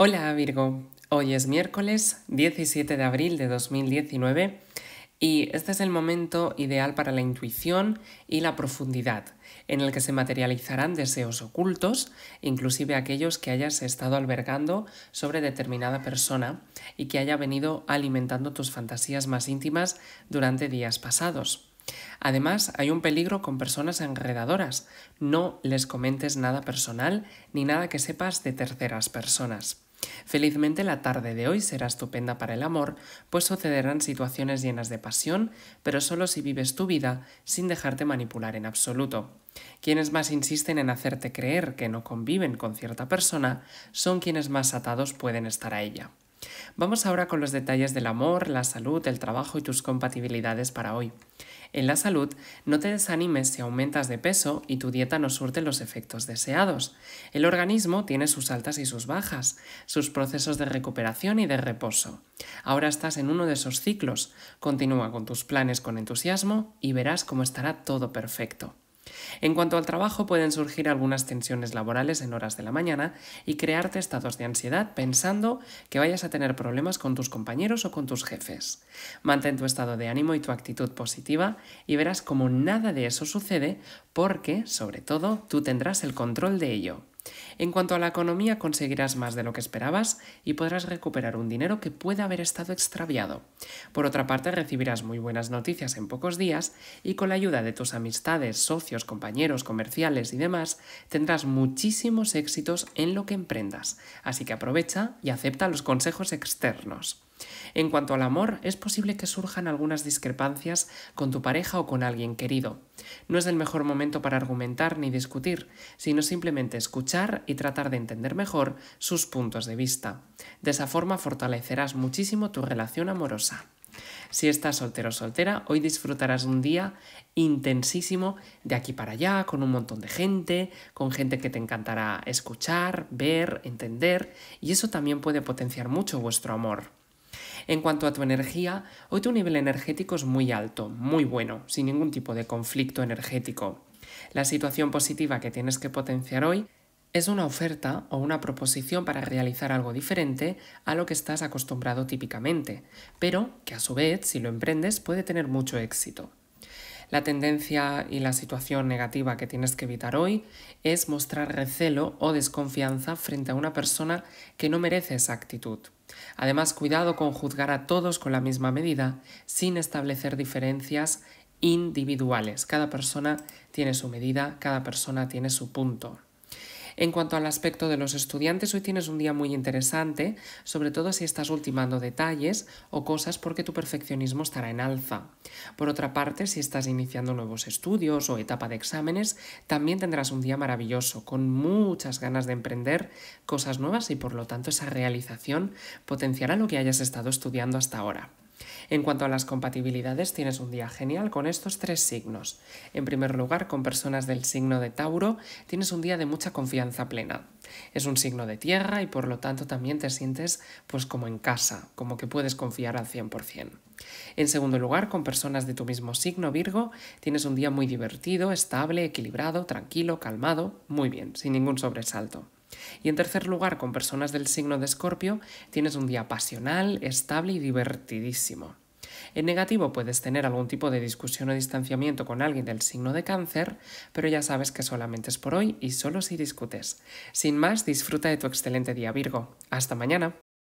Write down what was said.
Hola Virgo, hoy es miércoles 17 de abril de 2019 y este es el momento ideal para la intuición y la profundidad, en el que se materializarán deseos ocultos, inclusive aquellos que hayas estado albergando sobre determinada persona y que haya venido alimentando tus fantasías más íntimas durante días pasados. Además, hay un peligro con personas enredadoras. No les comentes nada personal ni nada que sepas de terceras personas. Felizmente la tarde de hoy será estupenda para el amor, pues sucederán situaciones llenas de pasión, pero solo si vives tu vida sin dejarte manipular en absoluto. Quienes más insisten en hacerte creer que no conviven con cierta persona son quienes más atados pueden estar a ella. Vamos ahora con los detalles del amor, la salud, el trabajo y tus compatibilidades para hoy. En la salud, no te desanimes si aumentas de peso y tu dieta no surte los efectos deseados. El organismo tiene sus altas y sus bajas, sus procesos de recuperación y de reposo. Ahora estás en uno de esos ciclos. Continúa con tus planes con entusiasmo y verás cómo estará todo perfecto. En cuanto al trabajo, pueden surgir algunas tensiones laborales en horas de la mañana y crearte estados de ansiedad pensando que vayas a tener problemas con tus compañeros o con tus jefes. Mantén tu estado de ánimo y tu actitud positiva y verás como nada de eso sucede porque, sobre todo, tú tendrás el control de ello. En cuanto a la economía, conseguirás más de lo que esperabas y podrás recuperar un dinero que puede haber estado extraviado. Por otra parte, recibirás muy buenas noticias en pocos días y con la ayuda de tus amistades, socios, compañeros, comerciales y demás, tendrás muchísimos éxitos en lo que emprendas. Así que aprovecha y acepta los consejos externos. En cuanto al amor, es posible que surjan algunas discrepancias con tu pareja o con alguien querido. No es el mejor momento para argumentar ni discutir, sino simplemente escuchar y tratar de entender mejor sus puntos de vista. De esa forma fortalecerás muchísimo tu relación amorosa. Si estás soltero o soltera, hoy disfrutarás un día intensísimo de aquí para allá, con un montón de gente, con gente que te encantará escuchar, ver, entender, y eso también puede potenciar mucho vuestro amor. En cuanto a tu energía, hoy tu nivel energético es muy alto, muy bueno, sin ningún tipo de conflicto energético. La situación positiva que tienes que potenciar hoy es una oferta o una proposición para realizar algo diferente a lo que estás acostumbrado típicamente, pero que a su vez, si lo emprendes, puede tener mucho éxito. La tendencia y la situación negativa que tienes que evitar hoy es mostrar recelo o desconfianza frente a una persona que no merece esa actitud. Además, cuidado con juzgar a todos con la misma medida, sin establecer diferencias individuales. Cada persona tiene su medida, cada persona tiene su punto. En cuanto al aspecto de los estudiantes, hoy tienes un día muy interesante, sobre todo si estás ultimando detalles o cosas porque tu perfeccionismo estará en alza. Por otra parte, si estás iniciando nuevos estudios o etapa de exámenes, también tendrás un día maravilloso, con muchas ganas de emprender cosas nuevas y por lo tanto esa realización potenciará lo que hayas estado estudiando hasta ahora. En cuanto a las compatibilidades, tienes un día genial con estos tres signos. En primer lugar, con personas del signo de Tauro, tienes un día de mucha confianza plena. Es un signo de tierra y por lo tanto también te sientes pues como en casa, como que puedes confiar al 100%. En segundo lugar, con personas de tu mismo signo, Virgo, tienes un día muy divertido, estable, equilibrado, tranquilo, calmado, muy bien, sin ningún sobresalto. Y en tercer lugar, con personas del signo de Escorpio, tienes un día pasional, estable y divertidísimo. En negativo puedes tener algún tipo de discusión o distanciamiento con alguien del signo de cáncer, pero ya sabes que solamente es por hoy y solo si discutes. Sin más, disfruta de tu excelente día Virgo. Hasta mañana.